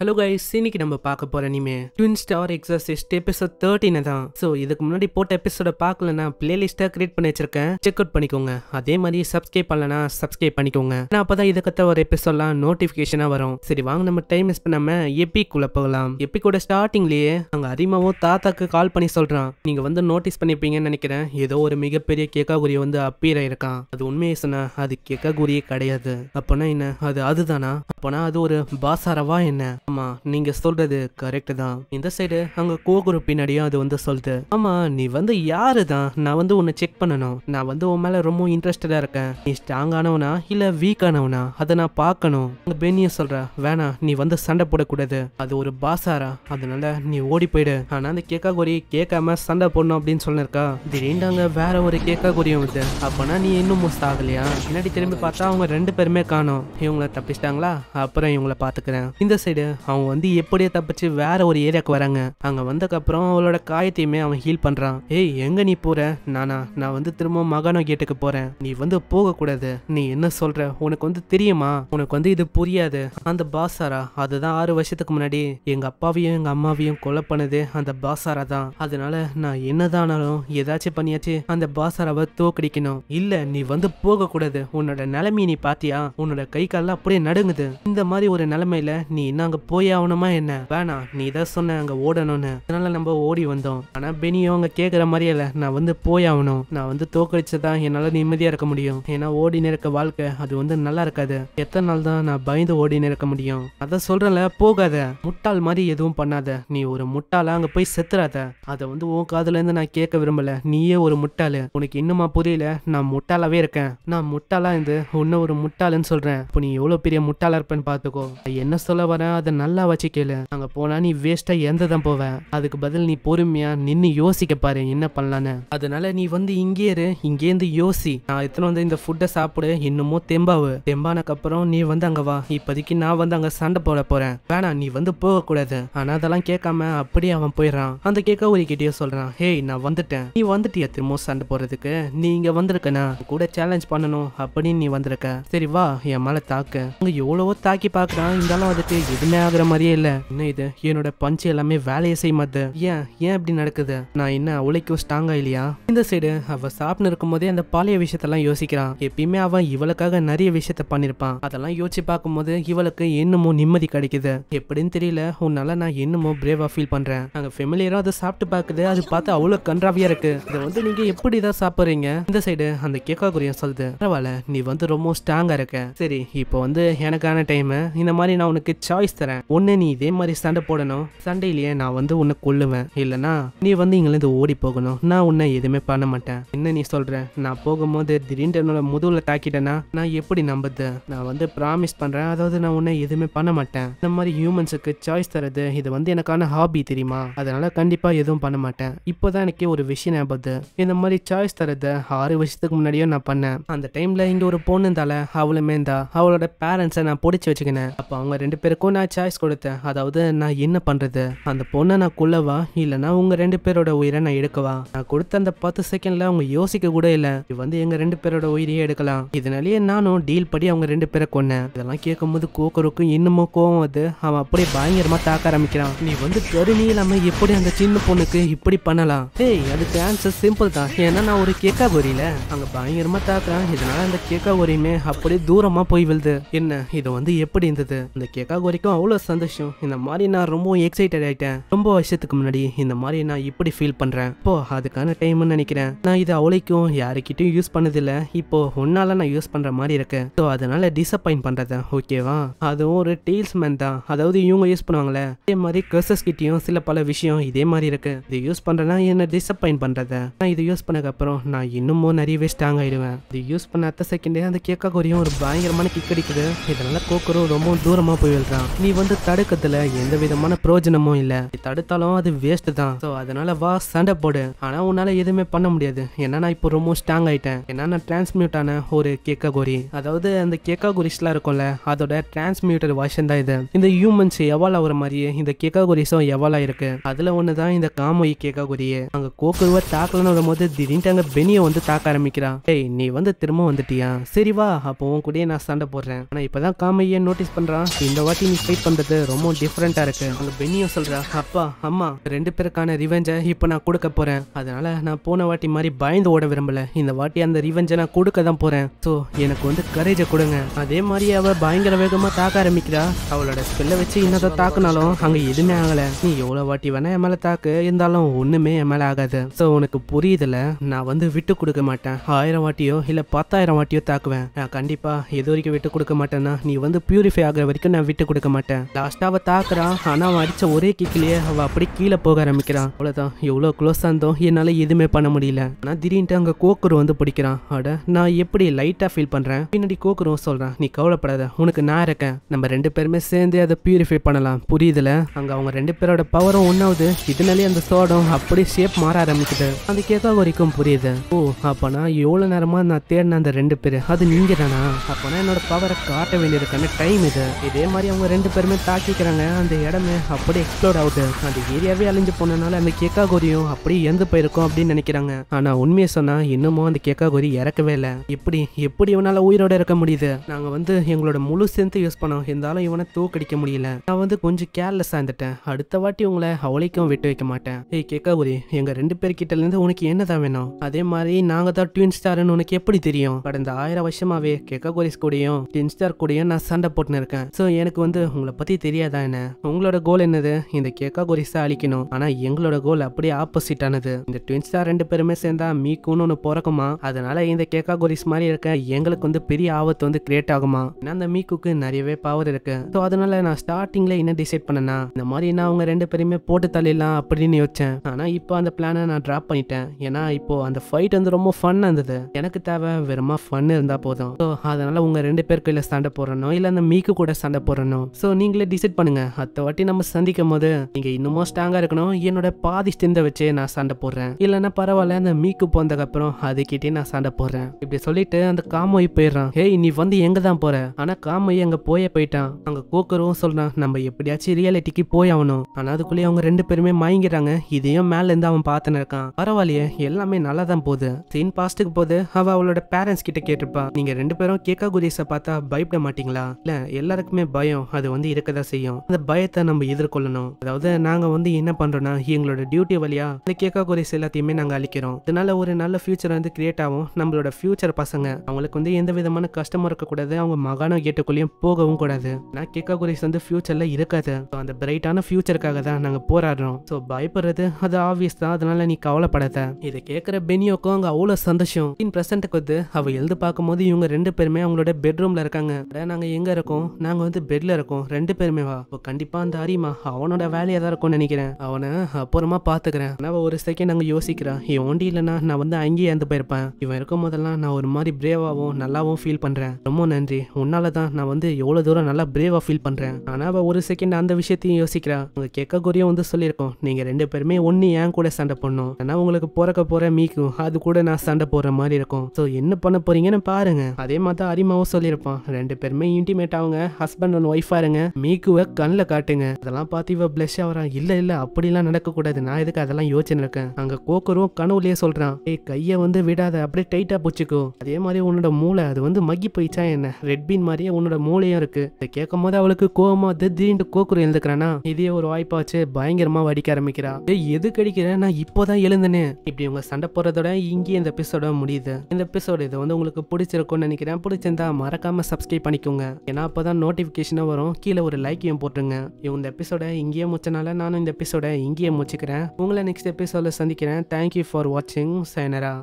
hello guys இன்னைக்கு நம்ம பார்க்க போற இனிமே twin star exorcist episode thirteen தான் ஸோ இதுக்கு முன்னாடி போட்ட எபிசோட பார்க்கலனா பிளேலிஸ்ட்டாக கிரியேட் பண்ணி வச்சிருக்கேன் செக் அவுட் பண்ணிக்கோங்க அதே மாதிரி சப்ஸ்கிரைப் பண்ணலனா சப்ஸ்கிரைப் பண்ணிக்கோங்க நான் அப்பதான் இதை கத்த ஒரு எபிசோட்லாம் நோட்டிஃபிகேஷனாக வரும் சரி வாங்க நம்ம டைம் மிஸ் பண்ணாம எப்பிக்குள்ள போகலாம் எப்பிக்கூட ஸ்டார்டிங்லயே அங்கே அதிகமாகவும் தாத்தாக்கு கால் பண்ணி சொல்றான் நீங்க வந்து நோட்டீஸ் பண்ணிப்பீங்கன்னு நினைக்கிறேன் ஏதோ ஒரு மிகப்பெரிய குரிய வந்து அப்பீர் இருக்கான் அது உண்மையை சொன்னா அது கேக்காகுரியே கிடையாது அப்போனா என்ன அது அதுதானா அப்போனா அது ஒரு பாசாரவா என்ன ஆமா நீங்க சொல்றது கரெக்ட் தான் இந்த சைடு அங்க கோகுரு பின்னாடியும் அது வந்து சொல்லுது ஆமா நீ வந்து யாரு தான் நான் வந்து உன்னை செக் பண்ணணும் நான் வந்து உன் மேல ரொம்ப இன்ட்ரெஸ்டடா இருக்கேன் நீ ஸ்ட்ராங்கானவனா இல்ல வீக்கானவனா அதை நான் பார்க்கணும் அங்க பென்னிய சொல்ற வேணா நீ வந்து சண்டை போடக்கூடாது அது ஒரு பாசாரா அதனால நீ ஓடி போயிடு ஆனா அந்த கேக்காகோரி கேட்காம சண்டை போடணும் அப்படின்னு சொல்லிருக்கா திடீர்னு அங்க வேற ஒரு கேக்காகோரியும் வருது அப்பனா நீ இன்னும் மோஸ்ட் ஆகலையா பின்னாடி திரும்பி பார்த்தா அவங்க ரெண்டு பேருமே காணும் இவங்கள தப்பிச்சிட்டாங்களா அப்புறம் இவங்கள பாத்துக்கிறேன் இந்த சைடு அவங்க வந்து எப்படியே தப்பிச்சு வேற ஒரு ஏரியாவுக்கு வராங்க அங்கே வந்ததுக்கப்புறம் அவளோட காயத்தையுமே அவன் ஹீல் பண்றான் ஏய் எங்க நீ போற நானா நான் வந்து திரும்ப மகானோ கேட்டுக்கு போறேன் நீ வந்து போகக்கூடாது நீ என்ன சொல்ற உனக்கு வந்து தெரியுமா உனக்கு வந்து இது புரியாது அந்த பாசாரா அதுதான் ஆறு வருஷத்துக்கு முன்னாடி எங்க அப்பாவையும் எங்க அம்மாவையும் கொலை பண்ணது அந்த பாசாரா தான் அதனால நான் என்னதானாலும் ஏதாச்சும் பண்ணியாச்சு அந்த பாசாராவை தோக்கடிக்கணும் இல்ல நீ வந்து போக கூடாது உன்னோட நிலைமையை நீ பாத்தியா உன்னோட கை கால்லாம் அப்படியே நடுங்குது இந்த மாதிரி ஒரு நிலைமையில நீ என்ன அங்க போய் ஆகணுமா என்ன வேணா நீ இதை சொன்ன அங்கே ஓடணும்னு அதனால நம்ம ஓடி வந்தோம் ஆனால் பெனியோ அங்கே கேட்குற மாதிரியே இல்லை நான் வந்து போய் ஆகணும் நான் வந்து தோக்கடிச்சதான் என்னால் நிம்மதியாக இருக்க முடியும் ஏன்னா ஓடி இருக்க வாழ்க்கை அது வந்து நல்லா இருக்காது எத்தனை நாள் தான் நான் பயந்து ஓடி இருக்க முடியும் அதை சொல்றேன்ல போகாத முட்டாள் மாதிரி எதுவும் பண்ணாத நீ ஒரு முட்டாளா அங்கே போய் செத்துறாத அதை வந்து உன் இருந்து நான் கேட்க விரும்பல நீயே ஒரு முட்டாள் உனக்கு இன்னுமா புரியல நான் முட்டாளாவே இருக்கேன் நான் முட்டாளா இருந்து உன்ன ஒரு முட்டாளுன்னு சொல்கிறேன் இப்போ நீ எவ்வளோ பெரிய முட்டாளா இருப்பேன்னு பார்த்துக்கோ என்ன சொல்ல வரேன் அதை சொல்றத நல்லா வச்சு கேளு அங்க போனா நீ வேஸ்டா எந்ததான் போவ அதுக்கு பதில் நீ பொறுமையா நின்னு யோசிக்க பாரு என்ன பண்ணலான்னு அதனால நீ வந்து இங்கே இரு இருந்து யோசி நான் எத்தனை வந்து இந்த ஃபுட்டை சாப்பிடு இன்னமும் தெம்பாவு தெம்பானக்கு அப்புறம் நீ வந்து அங்க வா இப்போதைக்கு நான் வந்து அங்க சண்டை போட போறேன் வேணாம் நீ வந்து போக கூடாது ஆனா அதெல்லாம் கேட்காம அப்படியே அவன் போயிடறான் அந்த ஒரு கிட்டேயே சொல்றான் ஹேய் நான் வந்துட்டேன் நீ வந்துட்டியா திரும்ப சண்டை போறதுக்கு நீ இங்க வந்திருக்கனா கூட சேலஞ்ச் பண்ணணும் அப்படின்னு நீ வந்திருக்க சரி வா என் மேல தாக்கு அங்க எவ்வளவோ தாக்கி பாக்குறான் இருந்தாலும் அதுக்கு எதுவுமே ஆகிற மாதிரியே இல்லை என்ன இது என்னோட பஞ்சு எல்லாமே வேலையை செய்ய மாட்டேன் ஏன் ஏன் அப்படி நடக்குது நான் என்ன உழைக்கும் ஸ்ட்ராங்கா இல்லையா இந்த சைடு அவ சாப்பிட்டு இருக்கும் போதே அந்த பாலிய விஷயத்தெல்லாம் யோசிக்கிறான் எப்பயுமே அவன் இவளுக்காக நிறைய விஷயத்த பண்ணிருப்பான் அதெல்லாம் யோசிச்சு பார்க்கும்போது இவளுக்கு என்னமோ நிம்மதி கிடைக்குது எப்படின்னு தெரியல உன்னால நான் என்னமோ பிரேவா ஃபீல் பண்றேன் அங்க ஃபேமிலியரும் அதை சாப்பிட்டு பார்க்குது அது பார்த்து அவ்வளவு கன்றாவியா இருக்கு இதை வந்து நீங்க எப்படி தான் சாப்பிடுறீங்க இந்த சைடு அந்த கேக்கா குரியம் சொல்லுது பரவாயில்ல நீ வந்து ரொம்ப ஸ்ட்ராங்கா இருக்க சரி இப்போ வந்து எனக்கான டைம் இந்த மாதிரி நான் உனக்கு சாய்ஸ் தரேன் தரேன் ஒன்று நீ இதே மாதிரி சண்டை போடணும் சண்டையிலேயே நான் வந்து உன்னை கொள்ளுவேன் இல்லைனா நீ வந்து இங்கிலேருந்து ஓடி போகணும் நான் உன்னை எதுவுமே பண்ண மாட்டேன் என்ன நீ சொல்கிற நான் போகும்போது திடீர்னு என்னோட முதுகில் தாக்கிட்டேன்னா நான் எப்படி நம்புது நான் வந்து ப்ராமிஸ் பண்ணுறேன் அதாவது நான் உன்னை எதுவுமே பண்ண மாட்டேன் இந்த மாதிரி ஹியூமன்ஸுக்கு சாய்ஸ் தரது இது வந்து எனக்கான ஹாபி தெரியுமா அதனால கண்டிப்பாக எதுவும் பண்ண மாட்டேன் இப்போதான் எனக்கே ஒரு விஷயம் ஞாபகம் இந்த மாதிரி சாய்ஸ் தரது ஆறு வருஷத்துக்கு முன்னாடியோ நான் பண்ணேன் அந்த டைமில் இங்கே ஒரு பொண்ணு இருந்தால அவளுமே இருந்தா அவளோட பேரண்ட்ஸை நான் பிடிச்சி வச்சுக்கினேன் அப்போ அவங்க ரெண்டு பேருக்கும் நான் சாய்ஸ் கொடுத்தேன் அதாவது நான் என்ன பண்ணுறது அந்த பொண்ணை நான் கொள்ளவா இல்லைனா உங்கள் ரெண்டு பேரோட உயிரை நான் எடுக்கவா நான் கொடுத்த அந்த பத்து செகண்டில் அவங்க யோசிக்க கூட இல்லை இது வந்து எங்கள் ரெண்டு பேரோட உயிரையே எடுக்கலாம் இதனாலேயே நானும் டீல் படி அவங்க ரெண்டு பேரை கொன்னேன் இதெல்லாம் கேட்கும்போது கோக்கருக்கும் இன்னமும் கோவம் வந்து அவன் அப்படியே பயங்கரமாக தாக்க ஆரம்பிக்கிறான் நீ வந்து பெருமை இல்லாமல் எப்படி அந்த சின்ன பொண்ணுக்கு இப்படி பண்ணலாம் ஏய் அதுக்கு ஆன்சர் சிம்பிள் தான் ஏன்னா நான் ஒரு கேக்கா கோரியில அங்கே பயங்கரமா தாக்குறேன் இதனால அந்த கேக்கா கோரியுமே அப்படியே தூரமாக போய் விழுது என்ன இது வந்து எப்படி இருந்தது அந்த கேக்கா கோரிக்கும் அவ்வளோ எவ்வளோ சந்தோஷம் இந்த மாதிரி நான் ரொம்ப எக்ஸைட்டட் ஆகிட்டேன் ரொம்ப வருஷத்துக்கு முன்னாடி இந்த மாதிரி நான் இப்படி ஃபீல் பண்ணுறேன் இப்போ அதுக்கான டைம்னு நினைக்கிறேன் நான் இது அவளைக்கும் யாருக்கிட்டையும் யூஸ் பண்ணதில்லை இப்போ ஒன்னால நான் யூஸ் பண்ணுற மாதிரி இருக்கேன் ஸோ அதனால டிசப்பாயின் பண்ணுறதா ஓகேவா அதுவும் ஒரு டீல்ஸ்மேன் தான் அதாவது இவங்க யூஸ் பண்ணுவாங்களே அதே மாதிரி கர்சஸ் கிட்டையும் சில பல விஷயம் இதே மாதிரி இருக்கு இது யூஸ் பண்ணுறேன்னா என்ன டிசப்பாயின் பண்ணுறத நான் இது யூஸ் பண்ணக்கப்புறம் நான் இன்னமும் நிறையவே ஸ்ட்ராங் ஆகிடுவேன் இது யூஸ் பண்ண அத்த செகண்டே அந்த கேட்க கோரியும் ஒரு பயங்கரமான கிக் அடிக்குது இதனால கோக்கரும் ரொம்ப தூரமாக போய் விழுறான் நீ வந்து தடுக்கிறதுல எந்த விதமான பிரயோஜனமும் இல்லை தடுத்தாலும் அது வேஸ்ட் தான் ஸோ அதனால வா சண்டை போடு ஆனால் உன்னால எதுவுமே பண்ண முடியாது என்ன நான் இப்போ ரொம்ப ஸ்ட்ராங் ஆயிட்டேன் என்ன நான் டிரான்ஸ்மியூட் ஆன ஒரு கேக்ககோரி அதாவது அந்த கேக்காகோரிஸ்லாம் இருக்கும்ல அதோட டிரான்ஸ்மியூட்டர் வாஷன் தான் இது இந்த ஹியூமன்ஸ் எவால் ஆகுற மாதிரியே இந்த கேக்காகோரிஸும் எவால் ஆயிருக்கு அதுல ஒன்று தான் இந்த காமொய் கேக்காகோரியே அங்கே கோக்குருவா தாக்கலன்னு வரும்போது திடீர்னு அங்கே பெனியை வந்து தாக்க ஆரம்பிக்கிறான் ஏய் நீ வந்து திரும்ப வந்துட்டியா சரி வா அப்போ உன் கூடயே நான் சண்டை போடுறேன் ஆனால் இப்பதான் காமையே நோட்டீஸ் பண்ணுறான் இந்த வாட்டி நீ ஃபைட் ஷூட் பண்ணுறது ரொம்ப டிஃப்ரெண்ட்டாக இருக்குது அங்கே பெனியும் சொல்கிறா அப்பா அம்மா ரெண்டு பேருக்கான ரிவெஞ்சை இப்போ நான் கொடுக்க போகிறேன் அதனால் நான் போன வாட்டி மாதிரி பயந்து ஓட விரும்பலை இந்த வாட்டி அந்த ரிவெஞ்சை நான் கொடுக்க தான் போகிறேன் ஸோ எனக்கு வந்து கரேஜை கொடுங்க அதே மாதிரி அவள் பயங்கர வேகமாக தாக்க ஆரம்பிக்கிறா அவளோட ஸ்பெல்லை வச்சு என்னதான் தாக்குனாலும் அங்கே எதுவுமே ஆகலை நீ எவ்வளோ வாட்டி வேணா என் மேலே தாக்கு இருந்தாலும் ஒன்றுமே என் மேலே ஆகாது ஸோ உனக்கு புரியுதுல நான் வந்து விட்டு கொடுக்க மாட்டேன் ஆயிரம் வாட்டியோ இல்லை பத்தாயிரம் வாட்டியோ தாக்குவேன் நான் கண்டிப்பாக எது வரைக்கும் விட்டு கொடுக்க மாட்டேன்னா நீ வந்து பியூரிஃபை ஆகிற வரைக்கும் நான் விட்டு கொடுக்க மாட்டேன் விட்டுட்டேன் லாஸ்ட்டாக அவள் தாக்குறான் ஆனா அவன் அடித்த ஒரே கிக்லேயே அவள் அப்படி கீழே போக ஆரம்பிக்கிறான் அவ்வளவுதான் எவ்வளோ க்ளோஸ் இருந்தோம் என்னால எதுவுமே பண்ண முடியல ஆனா திடீர்னு அங்கே கோக்குரு வந்து பிடிக்கிறான் அட நான் எப்படி லைட்டா ஃபீல் பண்றேன் பின்னாடி கோக்குரும் சொல்றான் நீ கவலைப்படாத உனக்கு நான் இருக்கேன் நம்ம ரெண்டு பேருமே சேர்ந்து அதை பியூரிஃபை பண்ணலாம் புரியுதுல அங்க அவங்க ரெண்டு பேரோட பவரும் ஒன்னாவது இதனாலே அந்த சோடம் அப்படியே ஷேப் மாற ஆரம்பிக்குது அந்த கேக்கா வரைக்கும் புரியுது ஓ அப்போனா எவ்வளவு நேரமா நான் தேடின அந்த ரெண்டு பேரு அது நீங்க தானா அப்பனா என்னோட பவரை காட்ட வேண்டியிருக்கான டைம் இது இதே மாதிரி அவங்க ரெண்டு பேர் பேருமே தாக்கிக்கிறாங்க அந்த இடமே அப்படி எக்ஸ்ப்ளோர் ஆகுது அந்த ஏரியாவே அழிஞ்சு போனனால அந்த கேக்கா கோரியும் அப்படியே இறந்து போயிருக்கும் அப்படின்னு நினைக்கிறாங்க ஆனால் உண்மையை சொன்னால் இன்னமும் அந்த கேக்கா கோரி இறக்கவே இல்லை எப்படி எப்படி இவனால் உயிரோட இருக்க முடியுது நாங்கள் வந்து எங்களோட முழு சேர்ந்து யூஸ் பண்ணோம் இருந்தாலும் இவனை தூக்கடிக்க முடியல நான் வந்து கொஞ்சம் கேர்லெஸ் இருந்துட்டேன் அடுத்த வாட்டி உங்களை அவளைக்கும் விட்டு வைக்க மாட்டேன் ஏய் கேக்கா கோரி எங்கள் ரெண்டு கிட்ட இருந்து உனக்கு என்னதான் வேணும் அதே மாதிரி நாங்கள் தான் ட்வின் ஸ்டார்னு உனக்கு எப்படி தெரியும் கடந்த ஆயிரம் வருஷமாவே கேக்கா கோரிஸ் கூடயும் ட்வின் ஸ்டார் கூடயும் நான் சண்டை போட்டுன்னு இருக்கேன் ஸோ எனக்கு வந்து உங்களை உங்களை பற்றி தெரியாதா என்ன உங்களோட கோல் என்னது இந்த கேக்கா கொரிஸை அழிக்கணும் ஆனால் எங்களோட கோல் அப்படியே ஆப்போசிட்டானது இந்த ட்வின் ஸ்டார் ரெண்டு பேருமே சேர்ந்தா மீக்குன்னு ஒன்று பிறக்குமா அதனால இந்த கேக்கா கொரிஸ் மாதிரி இருக்க எங்களுக்கு வந்து பெரிய ஆபத்து வந்து கிரியேட் ஆகுமா அந்த மீக்குக்கு நிறையவே பவர் இருக்கு ஸோ அதனால நான் ஸ்டார்டிங்ல என்ன டிசைட் பண்ணனா இந்த மாதிரி நான் அவங்க ரெண்டு பேருமே போட்டு தள்ளிடலாம் அப்படின்னு யோசிச்சேன் ஆனால் இப்போ அந்த பிளானை நான் ட்ராப் பண்ணிட்டேன் ஏன்னா இப்போ அந்த ஃபைட் வந்து ரொம்ப ஃபன் இருந்தது எனக்கு தேவை வெறுமா ஃபன் இருந்தால் போதும் ஸோ அதனால உங்கள் ரெண்டு பேருக்கு இல்ல சண்டை போடணும் இல்லை அந்த மீக்கு கூட சண்டை போடுறனோ ஸோ நீங்களே டிசைட் பண்ணுங்க அத்த வாட்டி நம்ம சந்திக்கும் போது நீங்க இன்னமும் ஸ்ட்ராங்கா இருக்கணும் என்னோட பாதி ஸ்ட்ரெந்த வச்சு நான் சண்டை போடுறேன் இல்லைன்னா பரவாயில்ல அந்த மீக்கு போனதுக்கப்புறம் அதுக்கிட்டே நான் சண்டை போடுறேன் இப்படி சொல்லிட்டு அந்த காமோய் போயிடுறான் ஹே நீ வந்து எங்க தான் போற ஆனா காமோய் அங்க போயே போயிட்டான் அங்க கோக்கரவும் சொல்றான் நம்ம எப்படியாச்சும் ரியாலிட்டிக்கு போய் ஆகணும் ஆனா அதுக்குள்ளேயே அவங்க ரெண்டு பேருமே மயங்கிறாங்க இதையும் மேல இருந்து அவன் பார்த்துன்னு இருக்கான் பரவாயில்லையே எல்லாமே நல்லா தான் போகுது சீன் பாஸ்ட்டுக்கு போது அவ அவளோட பேரண்ட்ஸ் கிட்ட கேட்டிருப்பா நீங்க ரெண்டு பேரும் கேக்கா குதேச பார்த்தா பயப்பட மாட்டீங்களா இல்ல எல்லாருக்குமே பயம் அது வந்து இருக்க தான் செய்யும் அந்த பயத்தை நம்ம எதிர்கொள்ளணும் அதாவது நாங்க வந்து என்ன பண்றோம்னா எங்களோட டியூட்டி வழியா இந்த கேட்கக்கூடிய எல்லாத்தையுமே நாங்க அழிக்கிறோம் இதனால ஒரு நல்ல ஃபியூச்சர் வந்து கிரியேட் ஆகும் நம்மளோட ஃபியூச்சர் பசங்க அவங்களுக்கு வந்து எந்த விதமான கஷ்டமும் இருக்கக்கூடாது அவங்க மகாணம் கேட்டுக்குள்ளேயும் போகவும் கூடாது நான் கேட்கக்கூடியஸ் வந்து ஃபியூச்சர்ல இருக்காது அந்த பிரைட்டான ஃபியூச்சருக்காக தான் நாங்க போராடுறோம் ஸோ பயப்படுறது அது ஆப்வியஸ் தான் அதனால நீ கவலைப்படாத இதை கேட்குற பெனியோக்கும் அங்கே அவ்வளோ சந்தோஷம் இன் ப்ரெசென்ட்டுக்கு வந்து அவள் எழுந்து பார்க்கும்போது இவங்க ரெண்டு பேருமே அவங்களோட பெட்ரூம்ல இருக்காங்க நாங்கள் எங்கே இருக்கோம் நாங்கள் வந்து பெட்ல இருக்கோம் ரெண்டு பேருமே வா இப்போ கண்டிப்பாக அந்த அரிமா அவனோட வேலையை தான் இருக்கும்னு நினைக்கிறேன் அவனை அப்புறமா பாத்துக்கிறேன் நான் ஒரு செகண்ட் அங்கே யோசிக்கிறான் இவன் ஒண்டி இல்லைன்னா நான் வந்து அங்கேயே இறந்து போயிருப்பேன் இவன் இருக்கும் போதெல்லாம் நான் ஒரு மாதிரி பிரேவாகவும் நல்லாவும் ஃபீல் பண்ணுறேன் ரொம்ப நன்றி உன்னால தான் நான் வந்து எவ்வளோ தூரம் நல்லா பிரேவாக ஃபீல் பண்ணுறேன் ஆனால் அவள் ஒரு செகண்ட் அந்த விஷயத்தையும் யோசிக்கிறான் உங்கள் கேட்க வந்து சொல்லியிருக்கோம் நீங்கள் ரெண்டு பேருமே ஒன்று ஏன் கூட சண்டை பண்ணும் ஆனா உங்களுக்கு போறக்க போகிற மீக்கும் அது கூட நான் சண்டை போடுற மாதிரி இருக்கும் ஸோ என்ன பண்ண போறீங்கன்னு பாருங்க அதே மாதிரி தான் அரிமாவும் சொல்லியிருப்பான் ரெண்டு பேருமே இன்டிமேட் அவங்க ஹஸ்பண்ட் அண்ட் ஒய்ஃபா இருங்க மீக்குவை கண்ணில் காட்டுங்க அதெல்லாம் பார்த்து இவ பிளஷ் ஆகிறான் இல்லை இல்லை அப்படிலாம் நடக்கக்கூடாது நான் எதுக்கு அதெல்லாம் யோசனை இருக்கேன் அங்கே கோக்கரும் கனவுலேயே சொல்கிறான் ஏய் கையை வந்து விடாத அப்படியே டைட்டாக பிடிச்சிக்கோ அதே மாதிரி உன்னோட மூளை அது வந்து மக்கி போயிச்சா என்ன ரெட்பின் மாதிரியே உன்னோட மூளையும் இருக்குது இதை கேட்கும் போது அவளுக்கு கோவமா திடீர்னு கோக்குரு எழுந்துக்கிறானா இதே ஒரு வாய்ப்பா வச்சு பயங்கரமாக வடிக்க ஆரம்பிக்கிறா ஏய் எது கடிக்கிறேன் நான் இப்போ தான் எழுந்தனேன் இப்படி இவங்க சண்டை போடுறதோட இங்கேயே இந்த எபிசோட முடியுது இந்த எபிசோடு இது வந்து உங்களுக்கு பிடிச்சிருக்கும்னு நினைக்கிறேன் பிடிச்சிருந்தா மறக்காமல் சப்ஸ்கிரைப் பண்ணிக்கோங்க ஏன்னா அப்போதான் நோட்டிஃபிகேஷனாக வரும் கீழே கீழே ஒரு லைக்கையும் போட்டுருங்க இந்த எபிசோட இங்கேயே முச்சனால நானும் இந்த எபிசோட இங்கேயே முடிச்சுக்கிறேன் உங்களை நெக்ஸ்ட் எபிசோட சந்திக்கிறேன் தேங்க்யூ ஃபார் வாட்சிங் சைனரா